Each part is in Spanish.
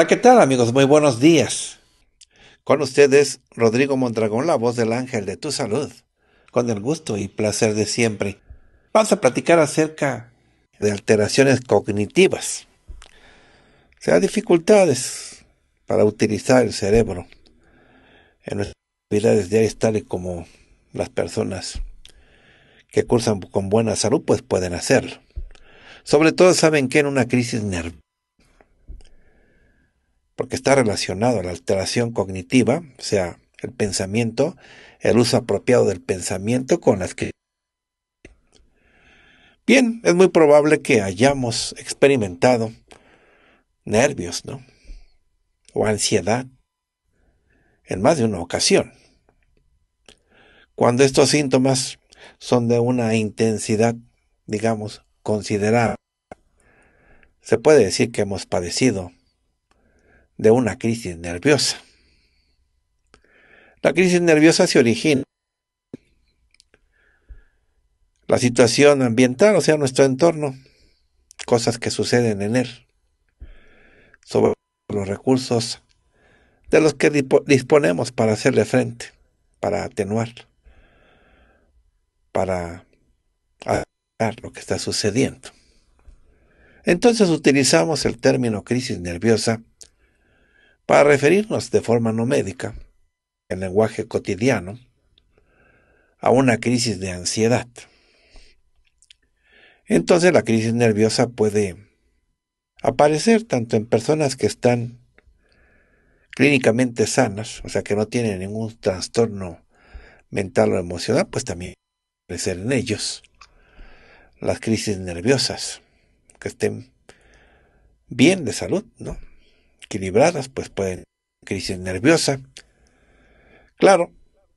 Hola, ¿qué tal amigos? Muy buenos días. Con ustedes, Rodrigo Mondragón, la voz del ángel de tu salud, con el gusto y placer de siempre. Vamos a platicar acerca de alteraciones cognitivas. O sea, dificultades para utilizar el cerebro en nuestras actividades diarias, tal y como las personas que cursan con buena salud, pues pueden hacerlo. Sobre todo saben que en una crisis nerviosa porque está relacionado a la alteración cognitiva, o sea, el pensamiento, el uso apropiado del pensamiento con las que... Bien, es muy probable que hayamos experimentado nervios, ¿no? O ansiedad en más de una ocasión. Cuando estos síntomas son de una intensidad, digamos, considerable, se puede decir que hemos padecido de una crisis nerviosa. La crisis nerviosa se origina la situación ambiental, o sea, nuestro entorno, cosas que suceden en él, sobre los recursos de los que disponemos para hacerle frente, para atenuar, para lo que está sucediendo. Entonces utilizamos el término crisis nerviosa para referirnos de forma no médica, en lenguaje cotidiano, a una crisis de ansiedad. Entonces la crisis nerviosa puede aparecer tanto en personas que están clínicamente sanas, o sea, que no tienen ningún trastorno mental o emocional, pues también aparecer en ellos las crisis nerviosas, que estén bien de salud, ¿no? equilibradas, pues pueden crisis nerviosa. Claro,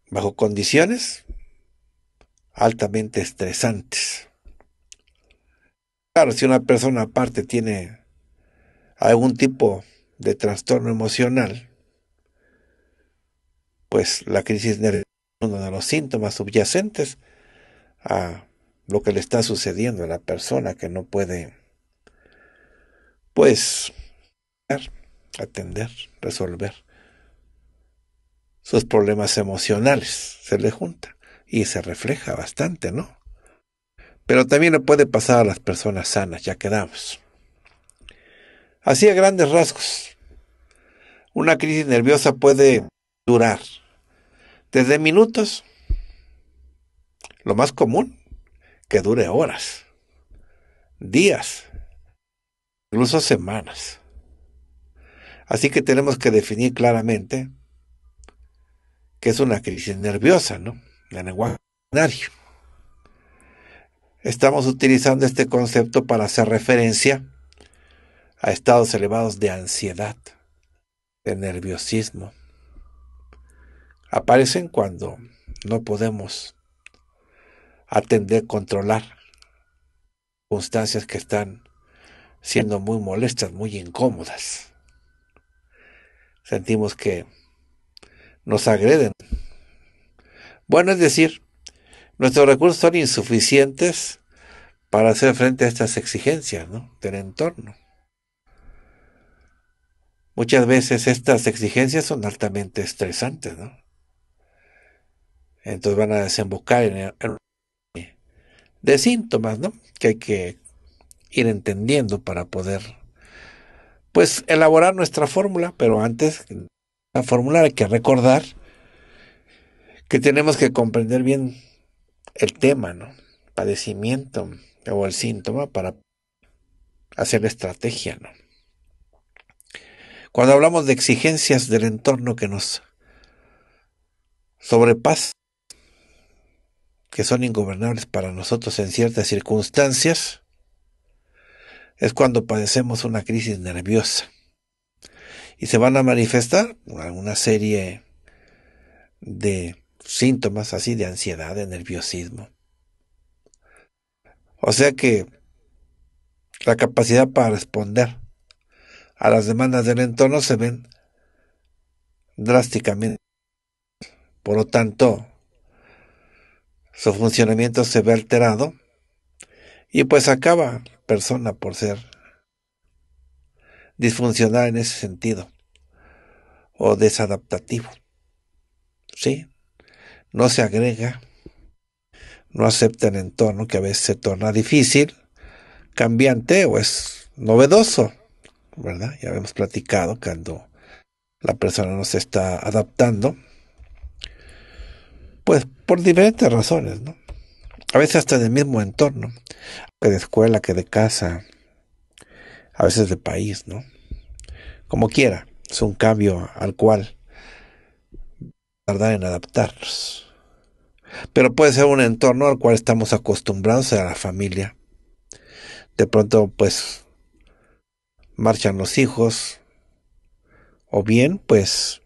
bajo condiciones altamente estresantes. Claro, si una persona aparte tiene algún tipo de trastorno emocional, pues la crisis nerviosa es uno de los síntomas subyacentes a lo que le está sucediendo a la persona que no puede, pues, atender, resolver sus problemas emocionales, se le junta y se refleja bastante, ¿no? Pero también le puede pasar a las personas sanas, ya quedamos. Así a grandes rasgos, una crisis nerviosa puede durar desde minutos, lo más común, que dure horas, días, incluso semanas. Así que tenemos que definir claramente que es una crisis nerviosa, ¿no? En lenguaje Estamos utilizando este concepto para hacer referencia a estados elevados de ansiedad, de nerviosismo. Aparecen cuando no podemos atender, controlar circunstancias que están siendo muy molestas, muy incómodas sentimos que nos agreden. Bueno, es decir, nuestros recursos son insuficientes para hacer frente a estas exigencias del entorno. Muchas veces estas exigencias son altamente estresantes, Entonces van a desembocar en, el, de síntomas, ¿no? Que hay que ir entendiendo para poder pues elaborar nuestra fórmula, pero antes la fórmula hay que recordar que tenemos que comprender bien el tema, el Padecimiento o el síntoma para hacer estrategia, ¿no? Cuando hablamos de exigencias del entorno que nos sobrepasan, que son ingobernables para nosotros en ciertas circunstancias, es cuando padecemos una crisis nerviosa. Y se van a manifestar una serie de síntomas así de ansiedad, de nerviosismo. O sea que la capacidad para responder a las demandas del entorno se ven drásticamente. Por lo tanto, su funcionamiento se ve alterado y pues acaba persona por ser disfuncional en ese sentido o desadaptativo. ¿Sí? No se agrega, no acepta el entorno que a veces se torna difícil, cambiante o es novedoso, ¿verdad? Ya hemos platicado cuando la persona no se está adaptando, pues por diferentes razones, ¿no? a veces hasta del mismo entorno, que de escuela, que de casa, a veces de país, ¿no? Como quiera, es un cambio al cual tardar en adaptarnos. Pero puede ser un entorno al cual estamos acostumbrados a la familia. De pronto, pues, marchan los hijos, o bien, pues,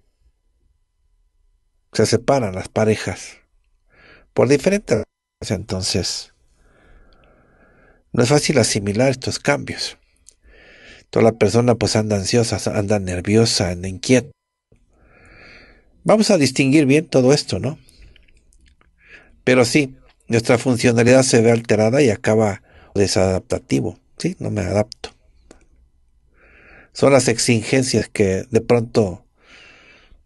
se separan las parejas por diferentes pues entonces, no es fácil asimilar estos cambios. Toda la persona pues anda ansiosa, anda nerviosa, anda inquieta. Vamos a distinguir bien todo esto, ¿no? Pero sí, nuestra funcionalidad se ve alterada y acaba desadaptativo. Sí, no me adapto. Son las exigencias que de pronto,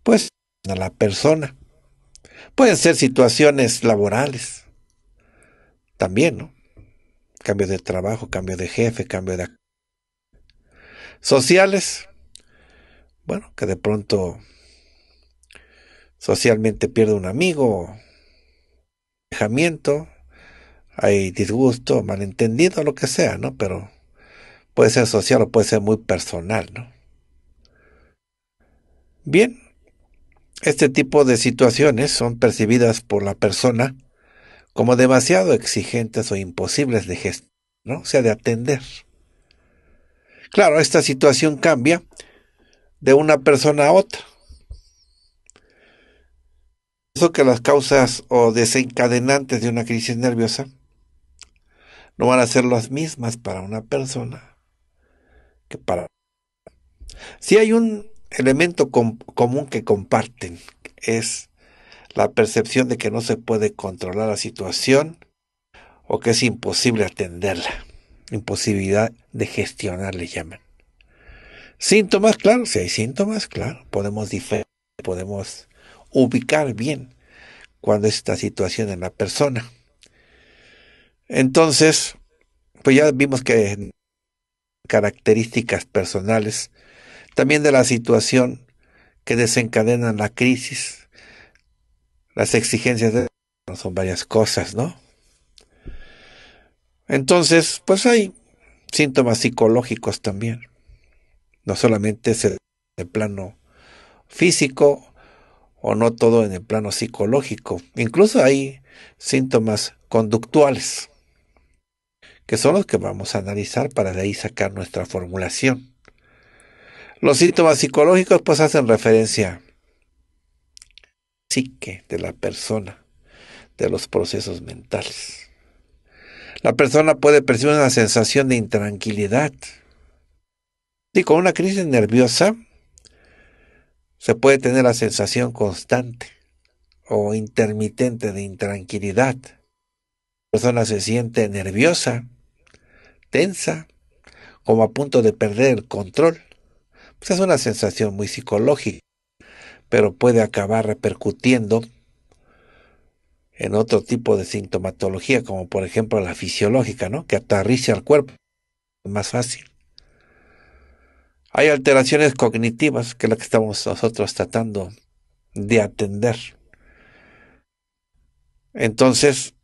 pues, a la persona. Pueden ser situaciones laborales, también, ¿no? Cambio de trabajo, cambio de jefe, cambio de... Sociales, bueno, que de pronto socialmente pierde un amigo, alejamiento, hay disgusto, malentendido, lo que sea, ¿no? Pero puede ser social o puede ser muy personal, ¿no? Bien, este tipo de situaciones son percibidas por la persona como demasiado exigentes o imposibles de gestionar, ¿no? o sea, de atender. Claro, esta situación cambia de una persona a otra. Eso que las causas o desencadenantes de una crisis nerviosa no van a ser las mismas para una persona que para... Si hay un elemento común que comparten, es la percepción de que no se puede controlar la situación o que es imposible atenderla, imposibilidad de gestionar, le llaman. Síntomas, claro, si hay síntomas, claro, podemos podemos ubicar bien cuando esta situación en la persona. Entonces, pues ya vimos que características personales, también de la situación que desencadenan la crisis, las exigencias de... son varias cosas, ¿no? Entonces, pues hay síntomas psicológicos también. No solamente es el plano físico o no todo en el plano psicológico. Incluso hay síntomas conductuales, que son los que vamos a analizar para de ahí sacar nuestra formulación. Los síntomas psicológicos pues hacen referencia psique de la persona, de los procesos mentales. La persona puede percibir una sensación de intranquilidad. Y con una crisis nerviosa se puede tener la sensación constante o intermitente de intranquilidad. La persona se siente nerviosa, tensa, como a punto de perder el control. Pues es una sensación muy psicológica pero puede acabar repercutiendo en otro tipo de sintomatología, como por ejemplo la fisiológica, ¿no? que aterrice al cuerpo. más fácil. Hay alteraciones cognitivas, que es la que estamos nosotros tratando de atender. Entonces,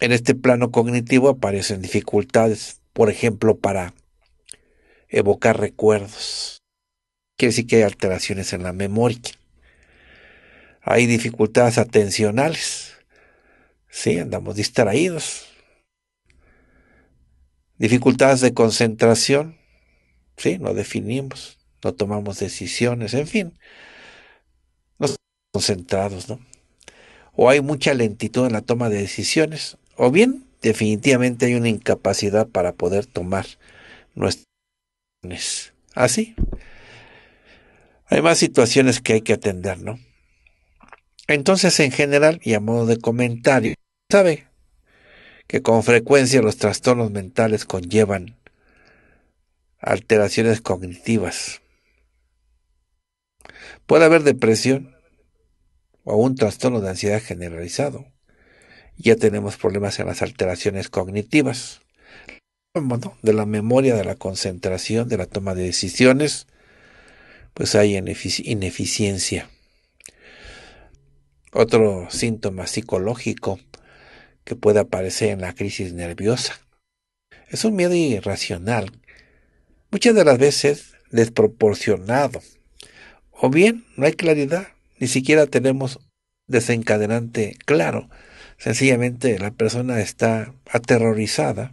en este plano cognitivo aparecen dificultades, por ejemplo, para evocar recuerdos. Quiere decir que hay alteraciones en la memoria hay dificultades atencionales. Sí, andamos distraídos. Dificultades de concentración. Sí, no definimos, no tomamos decisiones, en fin. No estamos concentrados, ¿no? O hay mucha lentitud en la toma de decisiones, o bien definitivamente hay una incapacidad para poder tomar nuestras decisiones. Así. Ah, hay más situaciones que hay que atender, ¿no? Entonces, en general, y a modo de comentario, sabe que con frecuencia los trastornos mentales conllevan alteraciones cognitivas. Puede haber depresión o un trastorno de ansiedad generalizado. Ya tenemos problemas en las alteraciones cognitivas, de la memoria, de la concentración, de la toma de decisiones, pues hay ineficiencia. Otro síntoma psicológico que puede aparecer en la crisis nerviosa es un miedo irracional, muchas de las veces desproporcionado. O bien no hay claridad, ni siquiera tenemos desencadenante claro. Sencillamente la persona está aterrorizada.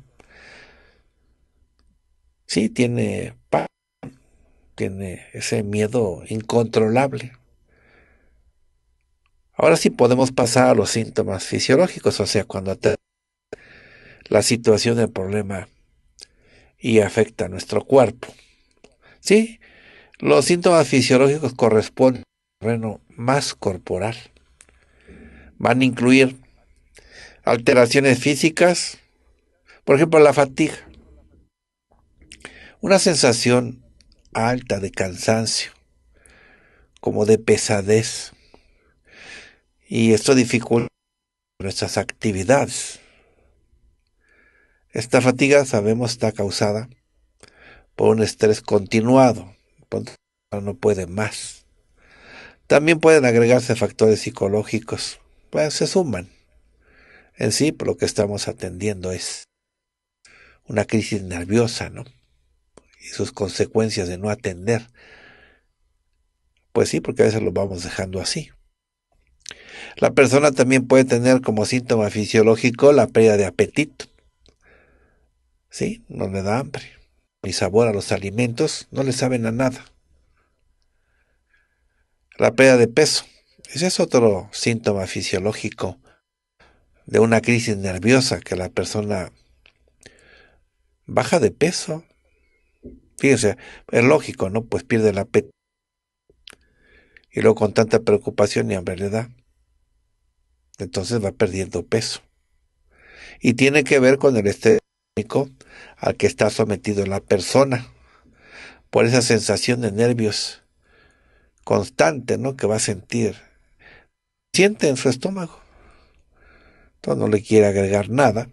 Sí, tiene tiene ese miedo incontrolable. Ahora sí podemos pasar a los síntomas fisiológicos, o sea, cuando la situación del problema y afecta a nuestro cuerpo. ¿Sí? Los síntomas fisiológicos corresponden al terreno más corporal. Van a incluir alteraciones físicas, por ejemplo, la fatiga, una sensación alta de cansancio, como de pesadez, y esto dificulta nuestras actividades. Esta fatiga, sabemos, está causada por un estrés continuado, no puede más. También pueden agregarse factores psicológicos, pues se suman. En sí, lo que estamos atendiendo es una crisis nerviosa, ¿no? Y sus consecuencias de no atender. Pues sí, porque a veces lo vamos dejando así. La persona también puede tener como síntoma fisiológico la pérdida de apetito. ¿Sí? No le da hambre. Ni sabor a los alimentos, no le saben a nada. La pérdida de peso. Ese es otro síntoma fisiológico de una crisis nerviosa que la persona baja de peso. Fíjense, es lógico, ¿no? Pues pierde el apetito. Y luego con tanta preocupación y hambre le da entonces va perdiendo peso. Y tiene que ver con el estrés al que está sometido la persona, por esa sensación de nervios constante ¿no? que va a sentir. Siente en su estómago. Entonces no le quiere agregar nada,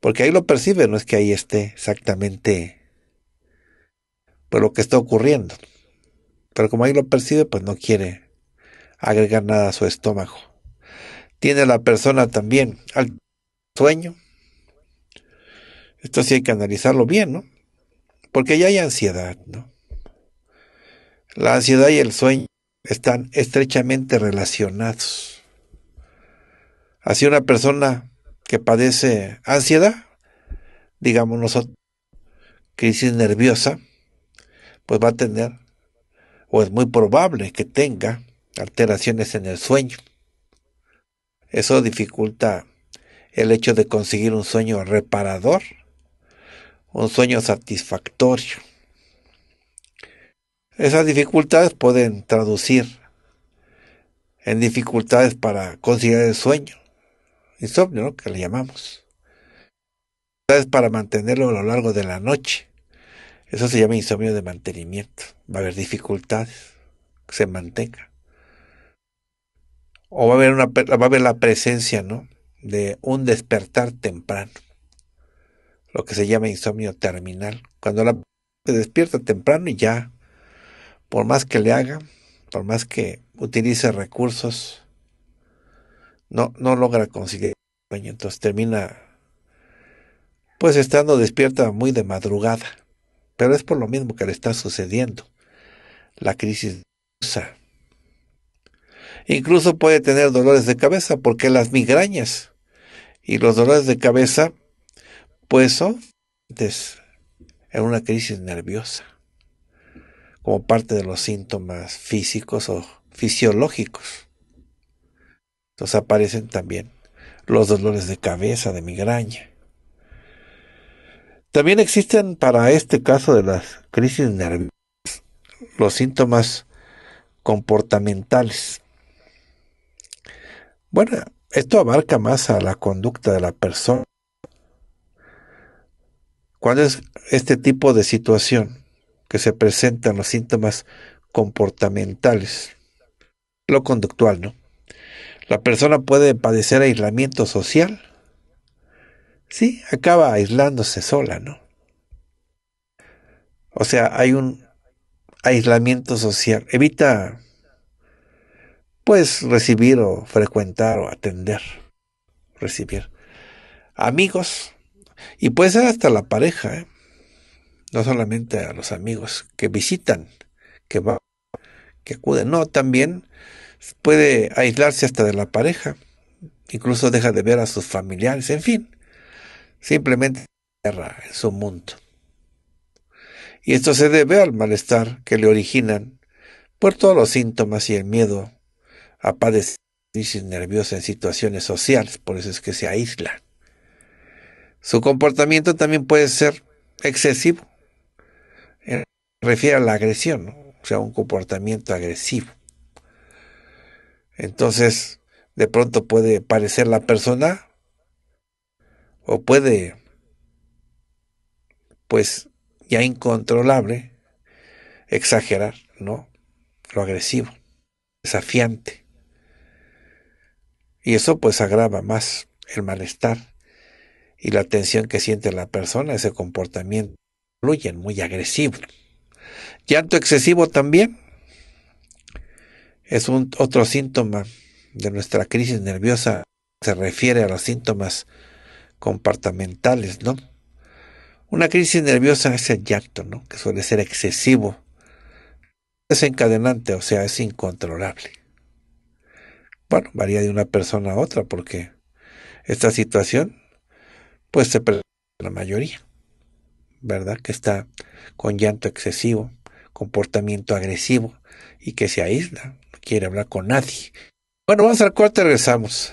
porque ahí lo percibe, no es que ahí esté exactamente pues, lo que está ocurriendo. Pero como ahí lo percibe, pues no quiere agregar nada a su estómago tiene la persona también al sueño. Esto sí hay que analizarlo bien, ¿no? Porque ya hay ansiedad, ¿no? La ansiedad y el sueño están estrechamente relacionados. Así una persona que padece ansiedad, digamos nosotros, crisis nerviosa, pues va a tener, o es muy probable que tenga alteraciones en el sueño. Eso dificulta el hecho de conseguir un sueño reparador, un sueño satisfactorio. Esas dificultades pueden traducir en dificultades para conseguir el sueño, insomnio, que le llamamos. Dificultades para mantenerlo a lo largo de la noche. Eso se llama insomnio de mantenimiento. Va a haber dificultades que se mantenga o va a haber, una, va a haber la presencia, ¿no? De un despertar temprano, lo que se llama insomnio terminal. Cuando la se despierta temprano y ya, por más que le haga, por más que utilice recursos, no, no logra conseguir sueño, entonces termina pues estando despierta muy de madrugada. Pero es por lo mismo que le está sucediendo. La crisis Incluso puede tener dolores de cabeza porque las migrañas y los dolores de cabeza pues son en una crisis nerviosa como parte de los síntomas físicos o fisiológicos. Entonces aparecen también los dolores de cabeza, de migraña. También existen para este caso de las crisis nerviosas los síntomas comportamentales. Bueno, esto abarca más a la conducta de la persona. ¿Cuál es este tipo de situación que se presentan los síntomas comportamentales? Lo conductual, ¿no? La persona puede padecer aislamiento social. Sí, acaba aislándose sola, ¿no? O sea, hay un aislamiento social. Evita Puedes recibir o frecuentar o atender, recibir amigos y puede ser hasta la pareja, ¿eh? no solamente a los amigos que visitan, que van, que acuden, no, también puede aislarse hasta de la pareja, incluso deja de ver a sus familiares, en fin, simplemente cierra en su mundo. Y esto se debe al malestar que le originan por todos los síntomas y el miedo a padecer nerviosa en situaciones sociales, por eso es que se aísla. Su comportamiento también puede ser excesivo. Eh, refiere a la agresión, o sea, un comportamiento agresivo. Entonces, de pronto puede parecer la persona o puede, pues, ya incontrolable, exagerar, ¿no? Lo agresivo, desafiante. Y eso pues agrava más el malestar y la tensión que siente la persona, ese comportamiento. Fluyen muy agresivo. Llanto excesivo también es un otro síntoma de nuestra crisis nerviosa. Se refiere a los síntomas comportamentales, ¿no? Una crisis nerviosa es el llanto, ¿no? Que suele ser excesivo, desencadenante, o sea, es incontrolable bueno, varía de una persona a otra porque esta situación pues se presenta la mayoría, ¿verdad? Que está con llanto excesivo, comportamiento agresivo y que se aísla, no quiere hablar con nadie. Bueno, vamos al cuarto regresamos.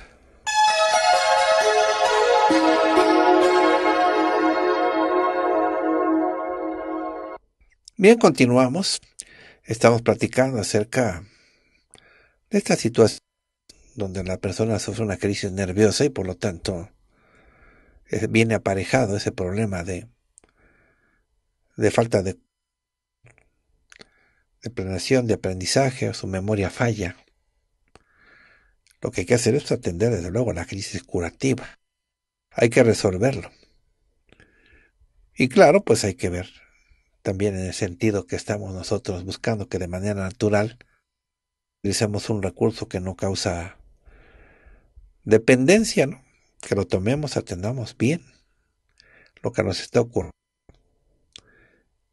Bien, continuamos. Estamos platicando acerca de esta situación donde la persona sufre una crisis nerviosa y por lo tanto eh, viene aparejado ese problema de, de falta de, de planeación, de aprendizaje, o su memoria falla. Lo que hay que hacer es atender desde luego la crisis curativa. Hay que resolverlo. Y claro, pues hay que ver también en el sentido que estamos nosotros buscando que de manera natural utilicemos un recurso que no causa dependencia, ¿no? Que lo tomemos, atendamos bien lo que nos está ocurriendo.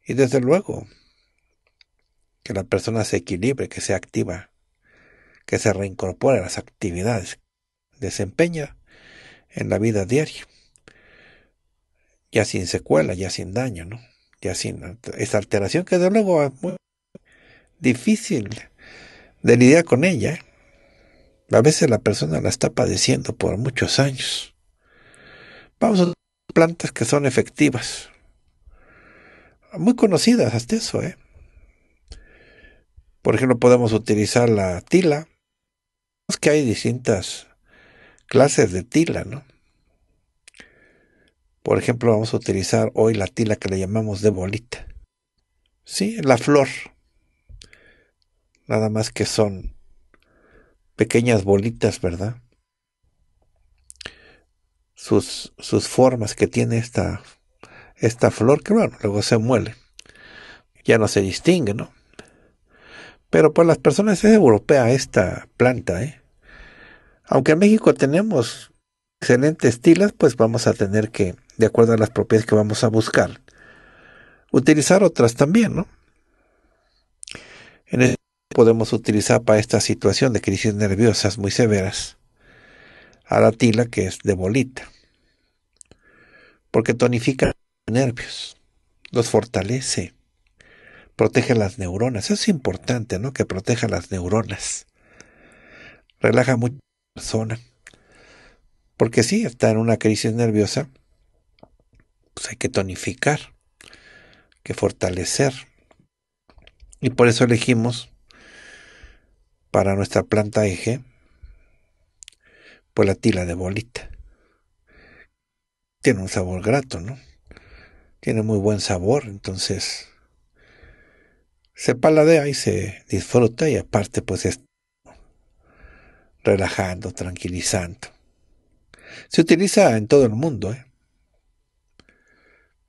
Y desde luego, que la persona se equilibre, que se activa, que se reincorpore a las actividades, desempeña en la vida diaria, ya sin secuela, ya sin daño, ¿no? Ya sin esa alteración que desde luego es muy difícil de lidiar con ella. ¿eh? A veces la persona la está padeciendo por muchos años. Vamos a plantas que son efectivas. Muy conocidas hasta eso, ¿eh? Por ejemplo, podemos utilizar la tila. Es que hay distintas clases de tila, ¿no? Por ejemplo, vamos a utilizar hoy la tila que le llamamos de bolita. Sí, la flor. Nada más que son pequeñas bolitas, ¿verdad? Sus, sus formas que tiene esta, esta flor, que bueno, luego se muele. Ya no se distingue, ¿no? Pero para las personas es europea esta planta, ¿eh? Aunque en México tenemos excelentes tilas, pues vamos a tener que, de acuerdo a las propiedades que vamos a buscar, utilizar otras también, ¿no? podemos utilizar para esta situación de crisis nerviosas muy severas a la tila que es de bolita porque tonifica los nervios los fortalece protege las neuronas es importante no que proteja las neuronas relaja mucho la persona porque si está en una crisis nerviosa pues hay que tonificar que fortalecer y por eso elegimos para nuestra planta eje, pues la tila de bolita. Tiene un sabor grato, ¿no? Tiene muy buen sabor, entonces se paladea y se disfruta y aparte pues es relajando, tranquilizando. Se utiliza en todo el mundo. ¿eh?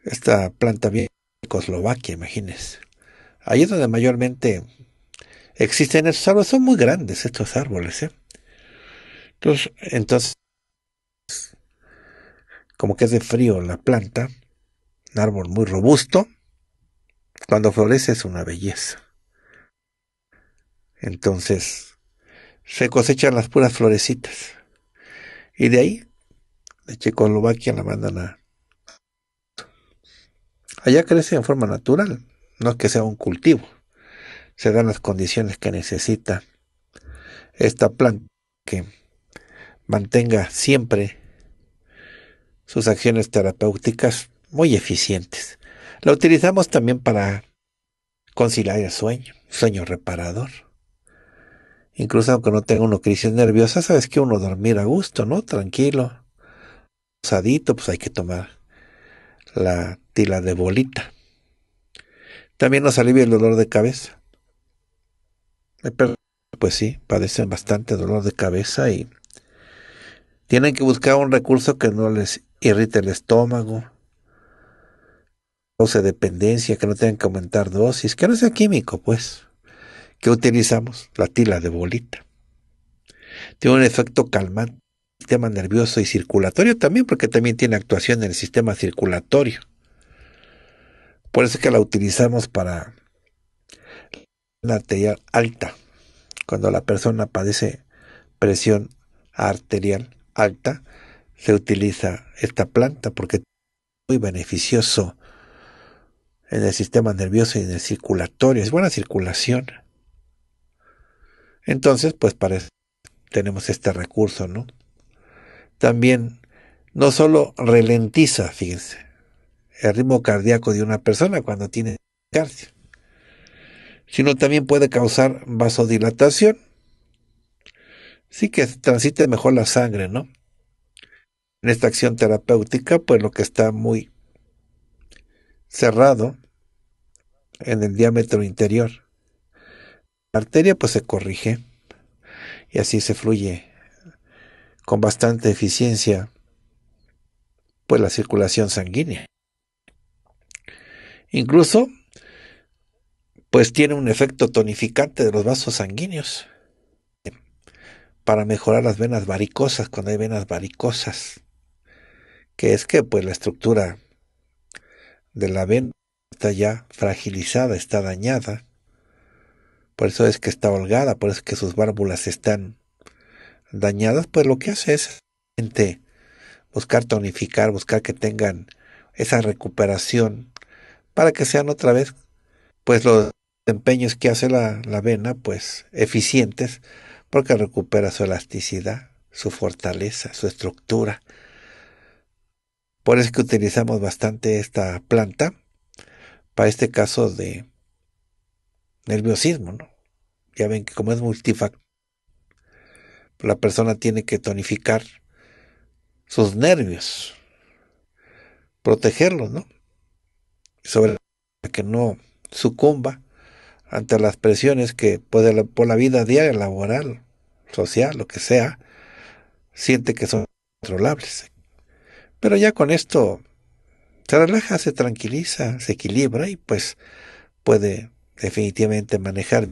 Esta planta viene de Coslovaquia, imagínense. Ahí es donde mayormente existen estos árboles, son muy grandes estos árboles. ¿eh? Entonces, como que es de frío la planta, un árbol muy robusto, cuando florece es una belleza. Entonces, se cosechan las puras florecitas. Y de ahí, de Checoslovaquia la mandan Allá crece en forma natural, no es que sea un cultivo se dan las condiciones que necesita esta planta que mantenga siempre sus acciones terapéuticas muy eficientes. La utilizamos también para conciliar el sueño, sueño reparador. Incluso aunque no tenga una crisis nerviosa, sabes que uno dormir a gusto, ¿no? Tranquilo. Sadito, pues hay que tomar la tila de bolita. También nos alivia el dolor de cabeza pues sí, padecen bastante dolor de cabeza y tienen que buscar un recurso que no les irrite el estómago, cause dependencia, que no tengan que aumentar dosis, que no sea químico, pues. ¿Qué utilizamos? La tila de bolita. Tiene un efecto calmante el sistema nervioso y circulatorio también, porque también tiene actuación en el sistema circulatorio. Por eso es que la utilizamos para arterial alta. Cuando la persona padece presión arterial alta, se utiliza esta planta porque es muy beneficioso en el sistema nervioso y en el circulatorio. Es buena circulación. Entonces, pues para tenemos este recurso, ¿no? También no solo ralentiza, fíjense, el ritmo cardíaco de una persona cuando tiene cárcel sino también puede causar vasodilatación. Sí que transite mejor la sangre, ¿no? En esta acción terapéutica, pues lo que está muy cerrado en el diámetro interior, la arteria pues se corrige y así se fluye con bastante eficiencia pues la circulación sanguínea. Incluso pues tiene un efecto tonificante de los vasos sanguíneos para mejorar las venas varicosas, cuando hay venas varicosas, que es que pues la estructura de la vena está ya fragilizada, está dañada, por eso es que está holgada, por eso es que sus válvulas están dañadas, pues lo que hace es buscar tonificar, buscar que tengan esa recuperación para que sean otra vez pues los empeños que hace la, la pues eficientes, porque recupera su elasticidad, su fortaleza, su estructura. Por eso que utilizamos bastante esta planta para este caso de nerviosismo, ¿no? Ya ven que como es multifactor, la persona tiene que tonificar sus nervios, protegerlos, ¿no? Sobre que no sucumba ante las presiones que puede, por la vida diaria, laboral, social, lo que sea, siente que son controlables. Pero ya con esto se relaja, se tranquiliza, se equilibra y pues puede definitivamente manejar.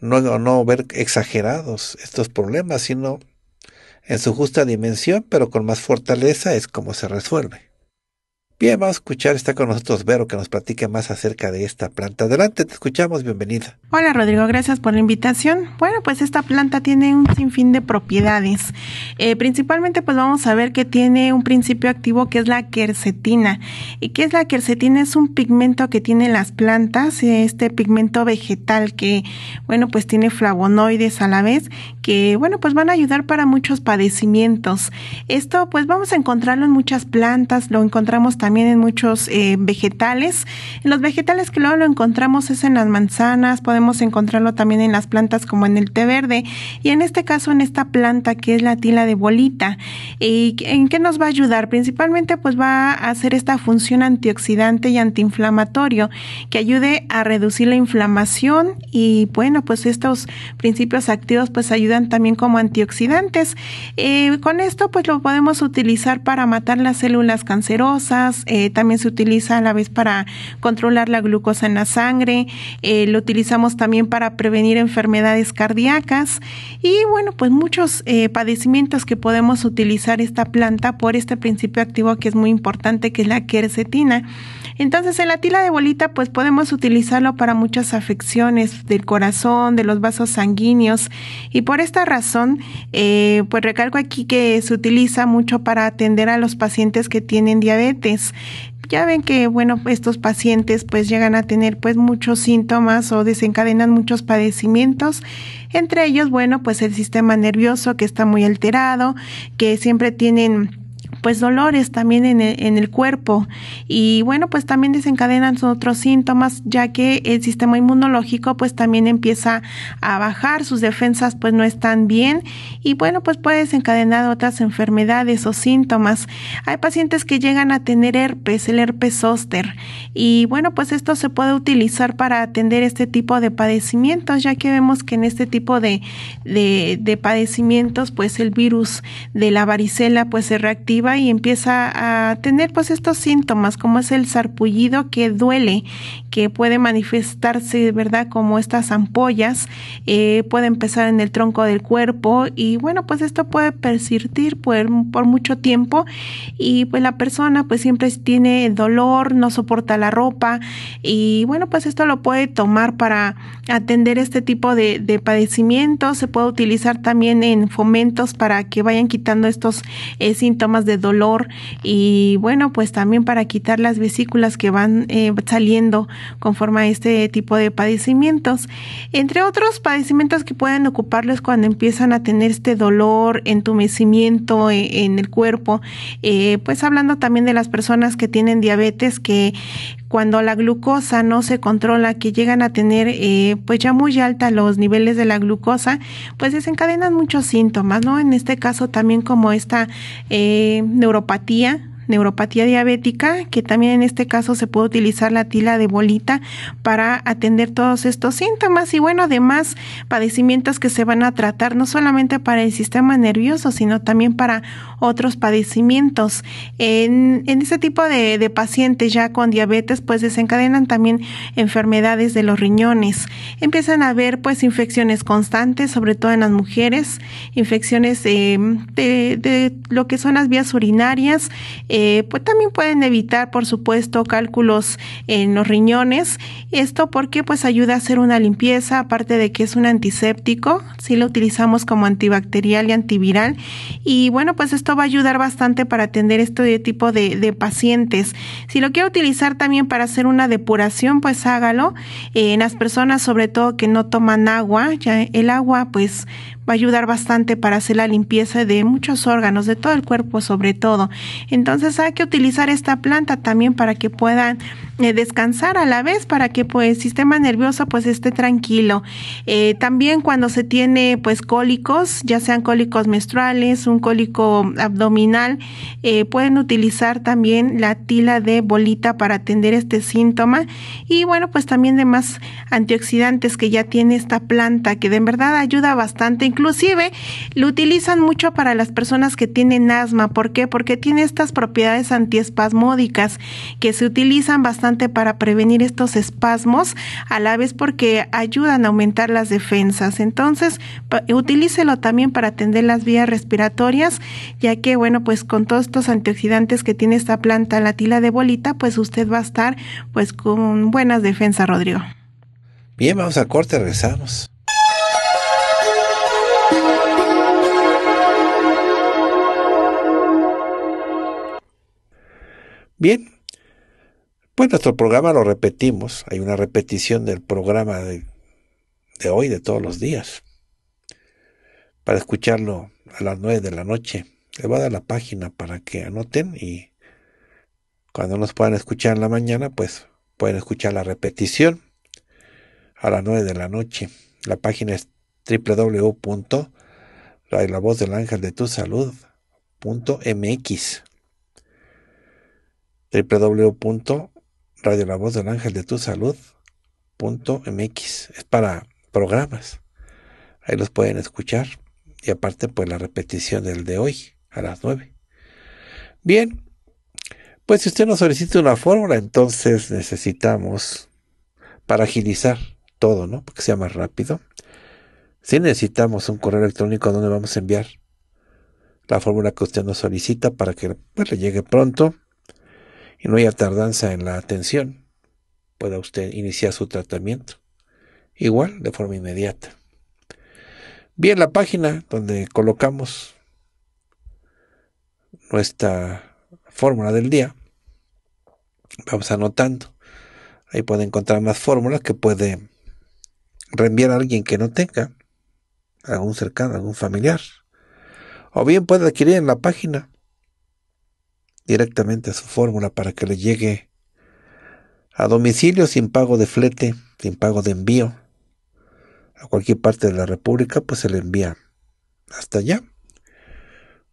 No, no ver exagerados estos problemas, sino en su justa dimensión, pero con más fortaleza es como se resuelve. Bien, vamos a escuchar, está con nosotros Vero que nos platique más acerca de esta planta. Adelante, te escuchamos, bienvenida. Hola Rodrigo, gracias por la invitación. Bueno, pues esta planta tiene un sinfín de propiedades. Eh, principalmente pues vamos a ver que tiene un principio activo que es la quercetina. ¿Y qué es la quercetina? Es un pigmento que tienen las plantas, este pigmento vegetal que, bueno, pues tiene flavonoides a la vez, que, bueno, pues van a ayudar para muchos padecimientos. Esto pues vamos a encontrarlo en muchas plantas, lo encontramos también también en muchos eh, vegetales. En los vegetales que luego lo encontramos es en las manzanas, podemos encontrarlo también en las plantas como en el té verde y en este caso en esta planta que es la tila de bolita. ¿Y ¿En qué nos va a ayudar? Principalmente pues va a hacer esta función antioxidante y antiinflamatorio que ayude a reducir la inflamación y bueno pues estos principios activos pues ayudan también como antioxidantes. Eh, con esto pues lo podemos utilizar para matar las células cancerosas, eh, también se utiliza a la vez para controlar la glucosa en la sangre. Eh, lo utilizamos también para prevenir enfermedades cardíacas y bueno, pues muchos eh, padecimientos que podemos utilizar esta planta por este principio activo que es muy importante, que es la quercetina. Entonces, en la tila de bolita, pues podemos utilizarlo para muchas afecciones del corazón, de los vasos sanguíneos. Y por esta razón, eh, pues recalco aquí que se utiliza mucho para atender a los pacientes que tienen diabetes ya ven que bueno estos pacientes pues llegan a tener pues muchos síntomas o desencadenan muchos padecimientos entre ellos bueno pues el sistema nervioso que está muy alterado que siempre tienen pues dolores también en el, en el, cuerpo y bueno pues también desencadenan otros síntomas ya que el sistema inmunológico pues también empieza a bajar sus defensas pues no están bien y bueno pues puede desencadenar otras enfermedades o síntomas hay pacientes que llegan a tener herpes el herpes zóster y bueno pues esto se puede utilizar para atender este tipo de padecimientos ya que vemos que en este tipo de, de padecimientos pues el virus de la varicela pues se reactiva y empieza a tener pues estos síntomas, como es el sarpullido que duele, que puede manifestarse, ¿verdad? Como estas ampollas, eh, puede empezar en el tronco del cuerpo y bueno, pues esto puede persistir por, mucho tiempo y pues la persona pues siempre tiene dolor, no soporta la ropa y bueno, pues esto lo puede tomar para atender este tipo de, padecimientos, se puede utilizar también en fomentos para que vayan quitando estos eh, síntomas de dolor y bueno, pues también para quitar las vesículas que van eh, saliendo conforme a este tipo de padecimientos. Entre otros padecimientos que pueden ocuparles cuando empiezan a tener este dolor, entumecimiento eh, en, el cuerpo, eh, pues hablando también de las personas que tienen diabetes que cuando la glucosa no se controla, que llegan a tener eh, pues ya muy alta los niveles de la glucosa, pues desencadenan muchos síntomas, ¿no? En este caso también como esta eh, neuropatía neuropatía diabética, que también en este caso se puede utilizar la tila de bolita para atender todos estos síntomas y bueno, además padecimientos que se van a tratar no solamente para el sistema nervioso, sino también para otros padecimientos. En, este tipo de, pacientes ya con diabetes, pues desencadenan también enfermedades de los riñones. Empiezan a haber pues infecciones constantes, sobre todo en las mujeres, infecciones eh, de, lo que son las vías urinarias, eh, pues también pueden evitar, por supuesto, cálculos en los riñones. Esto porque pues ayuda a hacer una limpieza, aparte de que es un antiséptico, si lo utilizamos como antibacterial y antiviral. Y bueno, pues esto va a ayudar bastante para atender este tipo de, pacientes. Si lo quiero utilizar también para hacer una depuración, pues hágalo. Eh, en las personas, sobre todo que no toman agua, ya el agua pues va a ayudar bastante para hacer la limpieza de muchos órganos, de todo el cuerpo sobre todo. Entonces hay que utilizar esta planta también para que puedan eh, descansar a la vez para que pues sistema nervioso pues esté tranquilo. Eh, también cuando se tiene pues cólicos, ya sean cólicos menstruales, un cólico abdominal, eh, pueden utilizar también la tila de bolita para atender este síntoma y bueno pues también demás antioxidantes que ya tiene esta planta que de verdad ayuda bastante. Inclusive lo utilizan mucho para las personas que tienen asma. ¿Por qué? Porque tiene estas propiedades antiespasmódicas que se utilizan bastante para prevenir estos espasmos, a la vez porque ayudan a aumentar las defensas. Entonces, utilícelo también para atender las vías respiratorias, ya que, bueno, pues con todos estos antioxidantes que tiene esta planta, la tila de bolita, pues usted va a estar pues con buenas defensas, Rodrigo. Bien, vamos a corte, regresamos. Bien, pues nuestro programa lo repetimos, hay una repetición del programa de, hoy, de todos los días, para escucharlo a las nueve de la noche. Les voy a dar la página para que anoten y cuando nos puedan escuchar en la mañana, pues pueden escuchar la repetición a las nueve de la noche. La página es www.la de tu www Radio La Voz del Ángel de Tu Salud punto .mx. Es para programas. Ahí los pueden escuchar. Y aparte, pues la repetición del de hoy a las 9. Bien, pues si usted nos solicita una fórmula, entonces necesitamos, para agilizar todo, ¿no? que sea más rápido, si necesitamos un correo electrónico donde vamos a enviar la fórmula que usted nos solicita para que pues, le llegue pronto y no haya tardanza en la atención, pueda usted iniciar su tratamiento, igual de forma inmediata. Bien, la página donde colocamos nuestra fórmula del día, vamos anotando. Ahí puede encontrar más fórmulas que puede reenviar a alguien que no tenga, algún cercano, algún familiar. O bien puede adquirir en la página directamente a su fórmula para que le llegue a domicilio sin pago de flete, sin pago de envío. A cualquier parte de la República, pues se le envía hasta allá,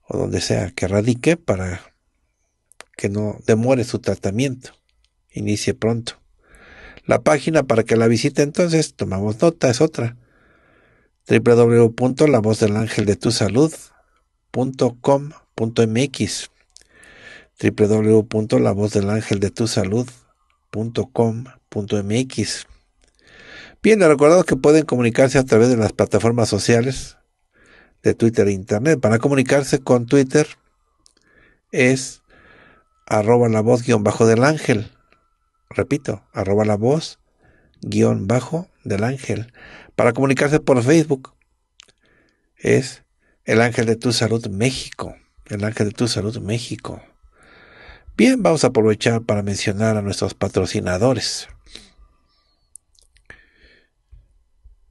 o donde sea que radique, para que no demore su tratamiento, inicie pronto. La página para que la visite entonces, tomamos nota, es otra. www.lavozdelangeldetusalud.com.mx www.lavozdelangeldetusalud.com.mx. Bien, recordados que pueden comunicarse a través de las plataformas sociales de Twitter e Internet. Para comunicarse con Twitter es arroba la voz guión bajo del ángel. Repito, arroba la voz guión bajo del ángel. Para comunicarse por Facebook es el ángel de tu salud México. El ángel de tu salud México. Bien, vamos a aprovechar para mencionar a nuestros patrocinadores.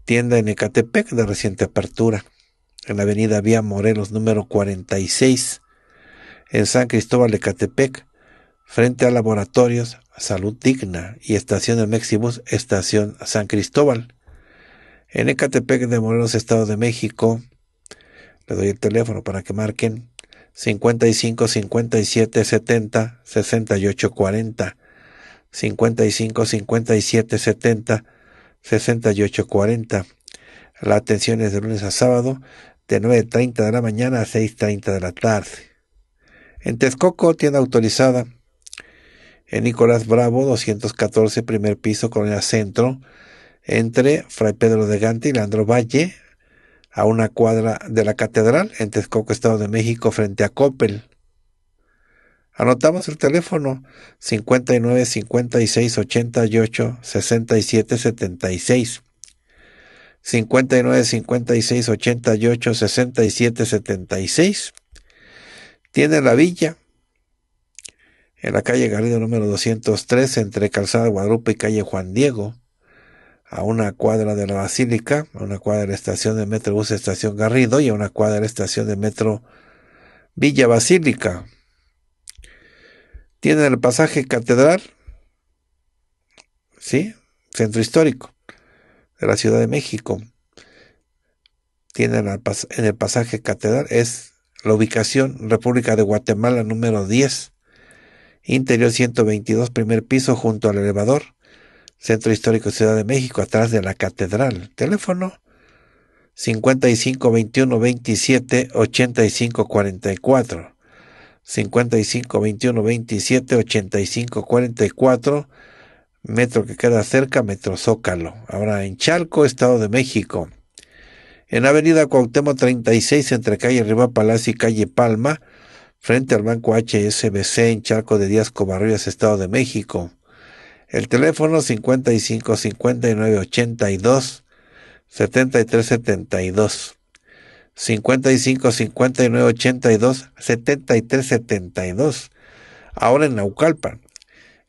Tienda en Ecatepec de reciente apertura, en la avenida Vía Morelos número 46, en San Cristóbal de Ecatepec, frente a Laboratorios Salud Digna y Estación de Mexibus Estación San Cristóbal. En Ecatepec de Morelos, Estado de México, le doy el teléfono para que marquen 55 57 70 68 40 55 57 70 68 40 la atención es de lunes a sábado de 9.30 de la mañana a 6.30 de la tarde. En Texcoco, tienda autorizada. En Nicolás Bravo, 214, primer piso, Colonia Centro, entre Fray Pedro de Gante y Leandro Valle, a una cuadra de la catedral en Texcoco, Estado de México, frente a Coppel. Anotamos el teléfono 59 56 88 67 76. 59 56 88 67 76. Tiene la villa en la calle Garrido número 203 entre Calzada Guadalupe y calle Juan Diego a una cuadra de la Basílica, a una cuadra de la estación de Metrobús Estación Garrido y a una cuadra de la estación de Metro Villa Basílica. Tiene el pasaje Catedral, ¿sí? Centro histórico de la Ciudad de México. Tiene en el pasaje Catedral, es la ubicación República de Guatemala número 10, interior 122, primer piso junto al elevador Centro Histórico Ciudad de México, atrás de la Catedral. Teléfono 55 21 27 85 44. 55 21 27 85 44. Metro que queda cerca, Metro Zócalo. Ahora en Chalco, Estado de México. En Avenida Cuauhtémoc 36, entre calle Riva Palacio y calle Palma, frente al Banco HSBC en Chalco de Díaz Covarrubias, Estado de México. El teléfono 55 59 82 73 55 59 82 Ahora en Naucalpan.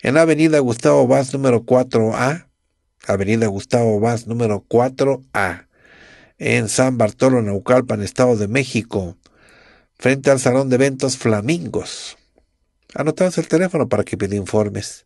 En la Avenida Gustavo Vaz número 4A. Avenida Gustavo Vaz número 4A. En San Bartolo, Naucalpan, Estado de México. Frente al Salón de Eventos Flamingos. Anotamos el teléfono para que pida informes.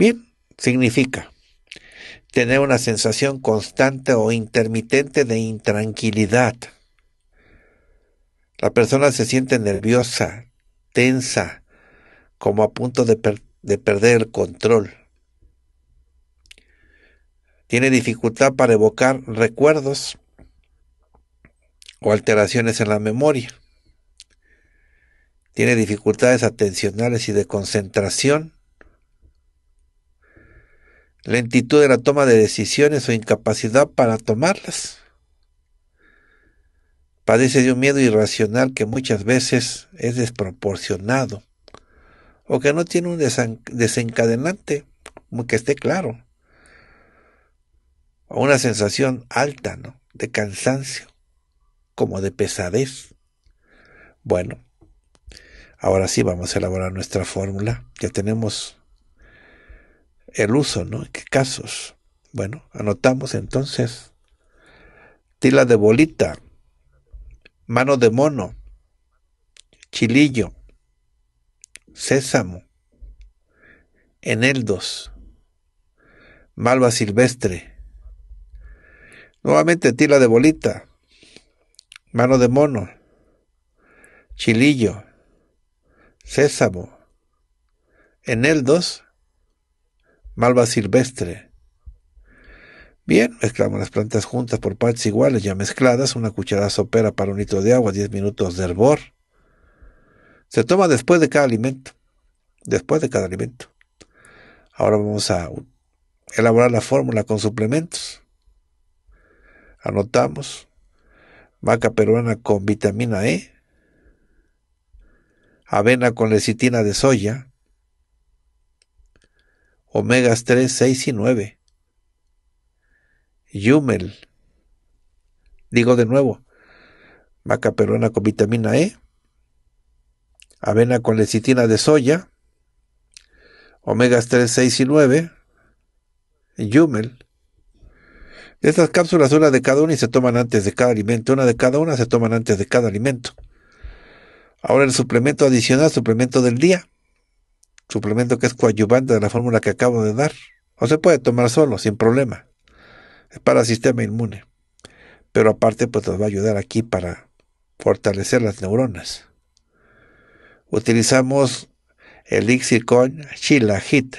Bien, significa tener una sensación constante o intermitente de intranquilidad. La persona se siente nerviosa, tensa, como a punto de, perder el control. Tiene dificultad para evocar recuerdos o alteraciones en la memoria. Tiene dificultades atencionales y de concentración lentitud en la toma de decisiones o incapacidad para tomarlas. Padece de un miedo irracional que muchas veces es desproporcionado o que no tiene un desencadenante, que esté claro, o una sensación alta, ¿no? De cansancio, como de pesadez. Bueno, ahora sí vamos a elaborar nuestra fórmula. Ya tenemos el uso, ¿no? ¿En qué casos? Bueno, anotamos entonces tila de bolita, mano de mono, chilillo, sésamo, eneldos, malva silvestre. Nuevamente tila de bolita, mano de mono, chilillo, sésamo, eneldos, malva silvestre. Bien, mezclamos las plantas juntas por partes iguales, ya mezcladas, una cucharada sopera para un litro de agua, 10 minutos de hervor. Se toma después de cada alimento. Después de cada alimento. Ahora vamos a elaborar la fórmula con suplementos. Anotamos vaca peruana con vitamina E, avena con lecitina de soya, omegas 3, 6 y 9. Yumel. Digo de nuevo, vaca peruana con vitamina E, avena con lecitina de soya, omegas 3, 6 y 9, Yumel. Estas cápsulas, una de cada una y se toman antes de cada alimento, una de cada una se toman antes de cada alimento. Ahora el suplemento adicional, suplemento del día suplemento que es coadyuvante de la fórmula que acabo de dar. O se puede tomar solo, sin problema. Es para sistema inmune. Pero aparte, pues nos va a ayudar aquí para fortalecer las neuronas. Utilizamos elixir con chilajit.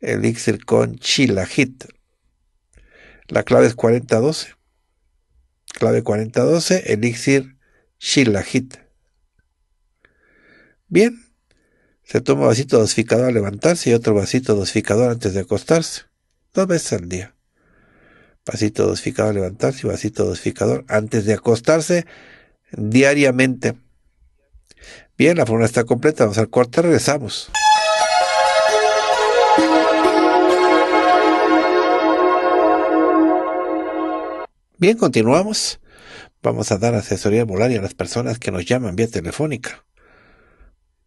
Elixir con chilajit. La clave es 4012. Clave 4012, elixir chilajit. Bien, se toma vasito dosificador al levantarse y otro vasito dosificador antes de acostarse. Dos veces al día. Vasito dosificador al levantarse y vasito dosificador antes de acostarse diariamente. Bien, la forma está completa. Vamos al corte, regresamos. Bien, continuamos. Vamos a dar asesoría molaria a las personas que nos llaman vía telefónica.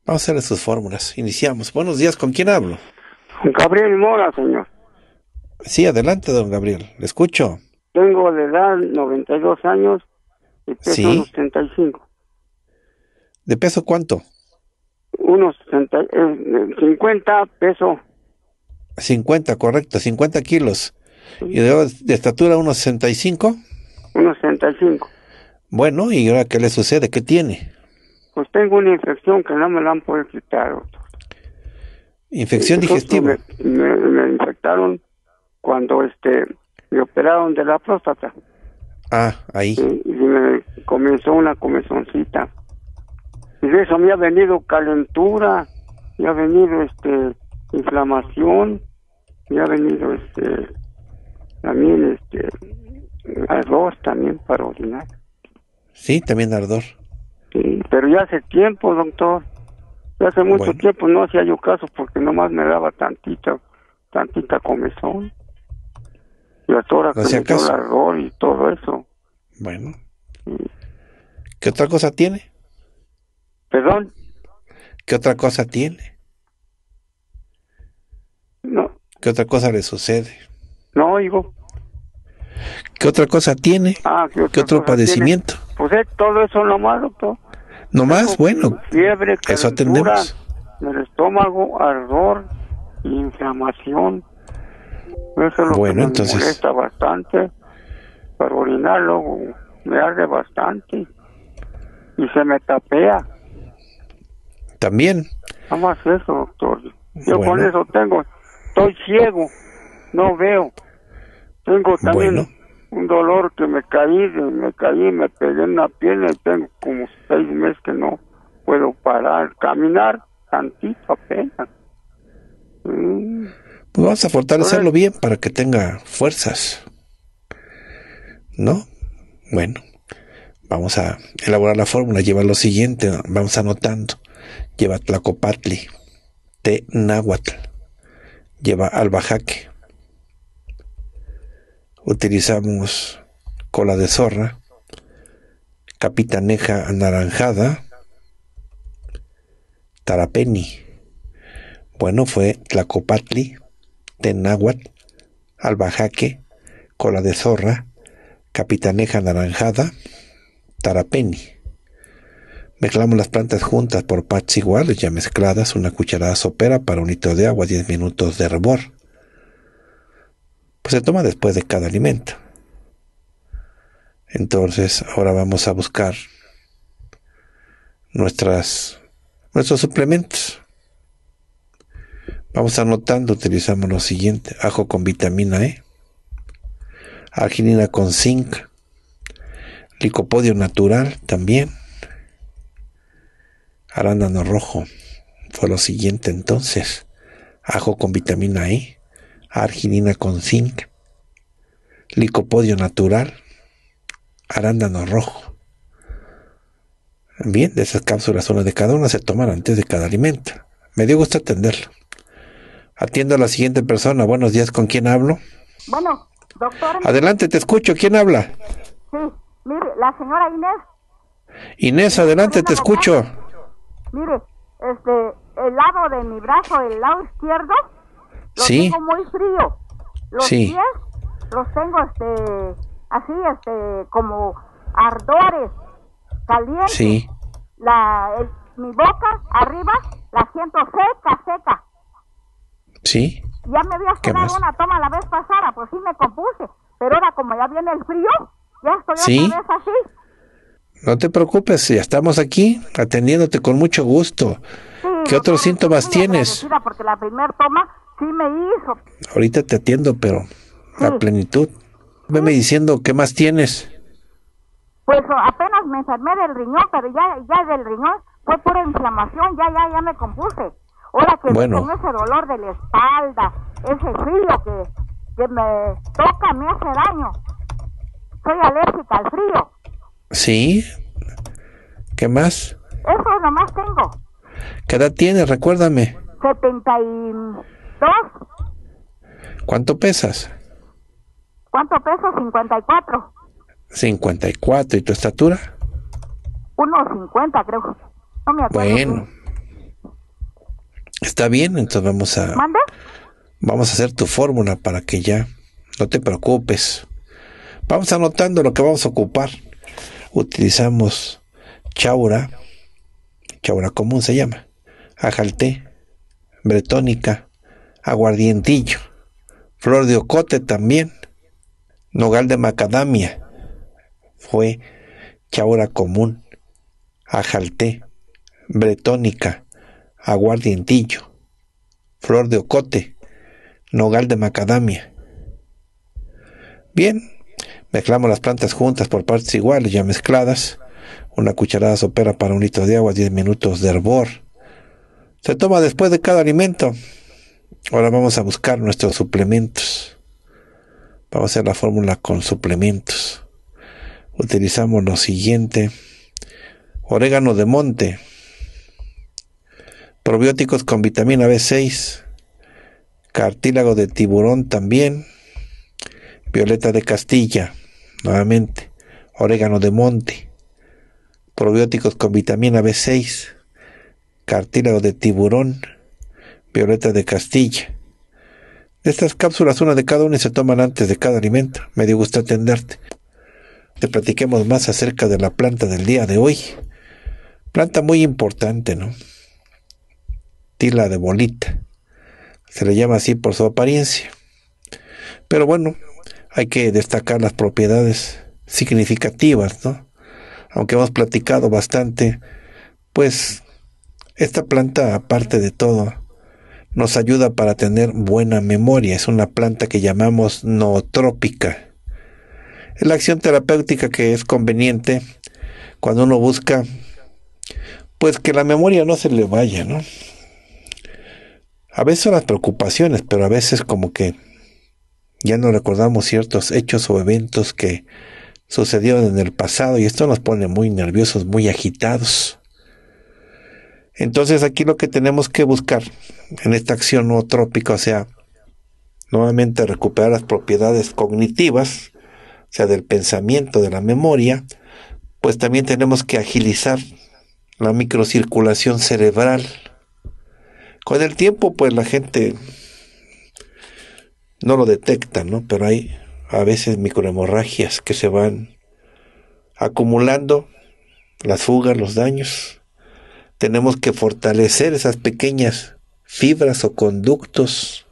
Vamos a hacer sus fórmulas. Iniciamos. Buenos días, ¿con quién hablo? Gabriel Mora, señor. Sí, adelante, don Gabriel. Le escucho. Tengo de edad 92 años y peso sí. ¿De peso cuánto? Unos eh, cincuenta 50 peso. 50, correcto, 50 kilos. ¿Y de, estatura unos 65? Unos cinco. Bueno, ¿y ahora qué le sucede? ¿Qué tiene? Pues tengo una infección que no me la han podido quitar, ¿Infección digestiva? Me, infectaron cuando este me operaron de la próstata. Ah, ahí. Y, me comenzó una comezoncita. Y de eso me ha venido calentura, me ha venido este inflamación, me ha venido este también este ardor también para orinar. Sí, también ardor. Este, pero ya hace tiempo, doctor. Ya hace mucho tiempo no hacía yo caso porque nomás me daba tantita, tantita comezón. Y hasta ahora no que el Dolor y todo eso. Bueno. ¿Qué otra cosa tiene? ¿Perdón? ¿Qué otra cosa tiene? No. ¿Qué otra cosa le sucede? No, hijo. ¿Qué otra cosa tiene? Ah, ¿Qué, otro padecimiento? Pues eh, todo eso nomás, doctor. ¿Nomás? Bueno, fiebre, eso atendemos. El estómago, ardor, inflamación. Eso es lo bueno, que me entonces... molesta bastante. Para luego me arde bastante. Y se me tapea. También. Nada más eso, doctor. Yo con eso tengo. Estoy ciego. No veo. Tengo también un dolor que me caí, me caí, me pegué en la pierna y tengo como seis meses que no puedo parar, caminar tantito apenas. Mm. Pues vamos a fortalecerlo bien para que tenga fuerzas. ¿No? Bueno, vamos a elaborar la fórmula. Lleva lo siguiente, vamos anotando. Lleva tlacopatli, T. náhuatl. Lleva albajaque, utilizamos cola de zorra, capitaneja anaranjada, tarapeni. Bueno, fue tlacopatli, tenáhuatl, albajaque, cola de zorra, capitaneja anaranjada, tarapeni. Mezclamos las plantas juntas por partes iguales, ya mezcladas, una cucharada sopera para un litro de agua, 10 minutos de hervor pues se toma después de cada alimento. Entonces, ahora vamos a buscar nuestros suplementos. Vamos anotando, utilizamos lo siguiente, ajo con vitamina E, arginina con zinc, licopodio natural también, arándano rojo, fue lo siguiente entonces, ajo con vitamina E, arginina con zinc, licopodio natural, arándano rojo. Bien, de esas cápsulas una de cada una se toman antes de cada alimento. Me dio gusto atenderlo. Atiendo a la siguiente persona. Buenos días, ¿con quién hablo? Bueno, doctor. Adelante, te escucho. ¿Quién habla? Sí, mire, la señora Inés. Inés, adelante, te escucho. Mire, este, el lado de mi brazo, el lado izquierdo, sí. tengo muy frío. Los pies los tengo este, así, este, como ardores calientes. Sí. La, mi boca arriba la siento seca, seca. Sí. Ya me había tomado una toma la vez pasada, pues sí me compuse. Pero ahora, como ya viene el frío, ya estoy otra vez así. No te preocupes, ya estamos aquí atendiéndote con mucho gusto. ¿Qué otros síntomas tienes? Porque la primera toma Sí, me hizo. Ahorita te atiendo, pero la a plenitud. Veme diciendo, ¿qué más tienes? Pues oh, apenas me enfermé del riñón, pero ya, ya del riñón fue pura inflamación, ya, ya, ya me compuse. Ahora que bueno. ese dolor de la espalda, ese frío que, que me toca, me hace daño. Soy alérgica al frío. Sí. ¿Qué más? Eso nomás tengo. ¿Qué edad tienes? Recuérdame. 70 ¿Cuánto pesas? ¿Cuánto peso? 54. 54. ¿Y tu estatura? 1,50 creo. No me acuerdo. Bueno. Está bien, entonces vamos a... Vamos a hacer tu fórmula para que ya... No te preocupes. Vamos anotando lo que vamos a ocupar. Utilizamos chaura. Chaura común se llama. Ajalté. Bretónica aguardientillo, flor de ocote también, nogal de macadamia, fue chaura común, ajalté, bretónica, aguardientillo, flor de ocote, nogal de macadamia. Bien, mezclamos las plantas juntas por partes iguales, ya mezcladas, una cucharada sopera para un litro de agua, 10 minutos de hervor. Se toma después de cada alimento, Ahora vamos a buscar nuestros suplementos. Vamos a hacer la fórmula con suplementos. Utilizamos lo siguiente. Orégano de monte. Probióticos con vitamina B6. Cartílago de tiburón también. Violeta de Castilla. Nuevamente. Orégano de monte. Probióticos con vitamina B6. Cartílago de tiburón Violeta de Castilla. estas cápsulas, una de cada una se toman antes de cada alimento. Me dio gusto atenderte. Te platiquemos más acerca de la planta del día de hoy. Planta muy importante, ¿no? Tila de bolita. Se le llama así por su apariencia. Pero bueno, hay que destacar las propiedades significativas, ¿no? Aunque hemos platicado bastante, pues esta planta, aparte de todo, nos ayuda para tener buena memoria. Es una planta que llamamos nootrópica. Es la acción terapéutica que es conveniente cuando uno busca, pues que la memoria no se le vaya, ¿no? A veces son las preocupaciones, pero a veces como que ya no recordamos ciertos hechos o eventos que sucedieron en el pasado y esto nos pone muy nerviosos, muy agitados. Entonces aquí lo que tenemos que buscar en esta acción nootrópica, o sea, nuevamente recuperar las propiedades cognitivas, o sea, del pensamiento, de la memoria, pues también tenemos que agilizar la microcirculación cerebral. Con el tiempo, pues la gente no lo detecta, ¿no? Pero hay a veces microhemorragias que se van acumulando, las fugas, los daños, tenemos que fortalecer esas pequeñas fibras o conductos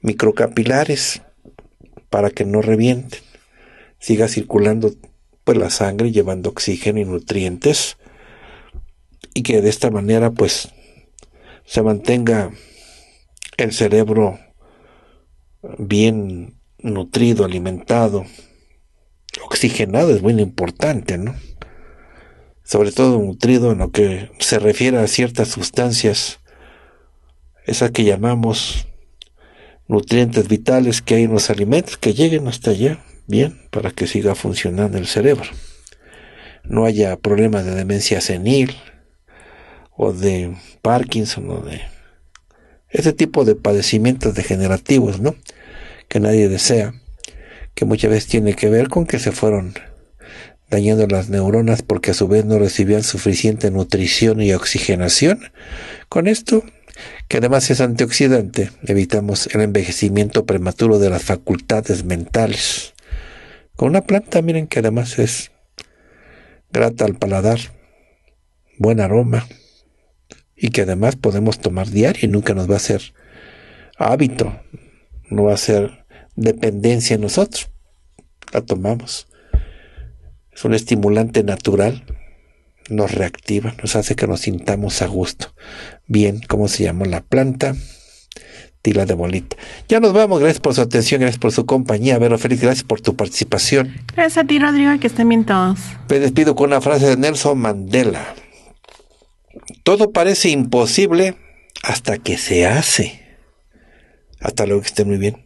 microcapilares para que no revienten. Siga circulando pues la sangre llevando oxígeno y nutrientes y que de esta manera pues se mantenga el cerebro bien nutrido, alimentado, oxigenado es muy importante, ¿no? sobre todo nutrido en lo que se refiere a ciertas sustancias, esas que llamamos nutrientes vitales que hay en los alimentos, que lleguen hasta allá, bien, para que siga funcionando el cerebro. No haya problemas de demencia senil o de Parkinson o de ese tipo de padecimientos degenerativos, ¿no? Que nadie desea, que muchas veces tiene que ver con que se fueron dañando las neuronas porque a su vez no recibían suficiente nutrición y oxigenación. Con esto, que además es antioxidante, evitamos el envejecimiento prematuro de las facultades mentales. Con una planta, miren que además es grata al paladar, buen aroma, y que además podemos tomar diario y nunca nos va a ser hábito, no va a ser dependencia en nosotros. La tomamos. Es un estimulante natural, nos reactiva, nos hace que nos sintamos a gusto. Bien, ¿cómo se llama la planta? Tila de bolita. Ya nos vamos, gracias por su atención, gracias por su compañía. Vero Félix, gracias por tu participación. Gracias a ti, Rodrigo, que estén bien todos. Me despido con una frase de Nelson Mandela. Todo parece imposible hasta que se hace. Hasta luego, que estén muy bien.